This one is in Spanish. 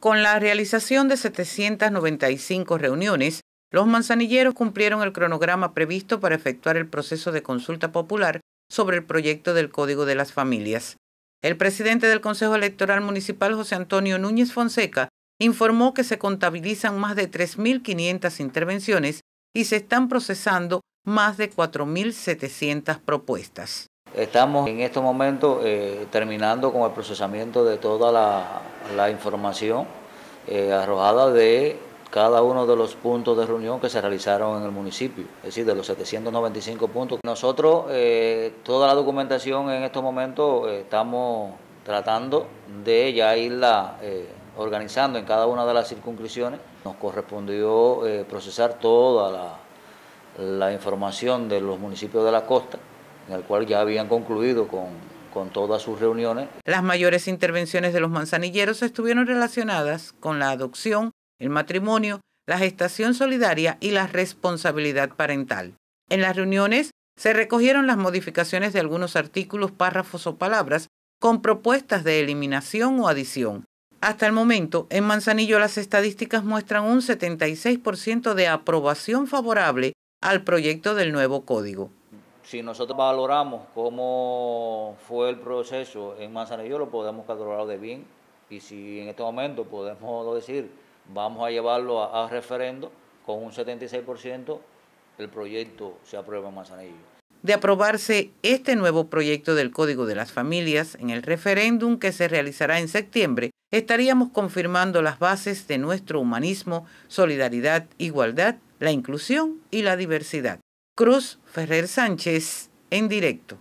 Con la realización de 795 reuniones, los manzanilleros cumplieron el cronograma previsto para efectuar el proceso de consulta popular sobre el proyecto del Código de las Familias. El presidente del Consejo Electoral Municipal, José Antonio Núñez Fonseca, informó que se contabilizan más de 3.500 intervenciones y se están procesando más de 4.700 propuestas. Estamos en este momento eh, terminando con el procesamiento de toda la la información eh, arrojada de cada uno de los puntos de reunión que se realizaron en el municipio, es decir, de los 795 puntos. Nosotros, eh, toda la documentación en estos momentos eh, estamos tratando de ya irla organizando en cada una de las circunscripciones. Nos correspondió procesar toda la información de los municipios de la costa, en el cual ya habían concluido con con todas sus reuniones. Las mayores intervenciones de los manzanilleros estuvieron relacionadas con la adopción, el matrimonio, la gestación solidaria y la responsabilidad parental. En las reuniones se recogieron las modificaciones de algunos artículos, párrafos o palabras con propuestas de eliminación o adición. Hasta el momento, en Manzanillo las estadísticas muestran un 76% de aprobación favorable al proyecto del nuevo código si nosotros valoramos cómo fue el proceso en Manzanillo, lo podemos catalogar de bien. Y si en este momento podemos decir, vamos a llevarlo a, a referendo, con un 76% el proyecto se aprueba en Manzanillo. De aprobarse este nuevo proyecto del Código de las Familias en el referéndum que se realizará en septiembre, estaríamos confirmando las bases de nuestro humanismo, solidaridad, igualdad, la inclusión y la diversidad. Cruz Ferrer Sánchez en directo.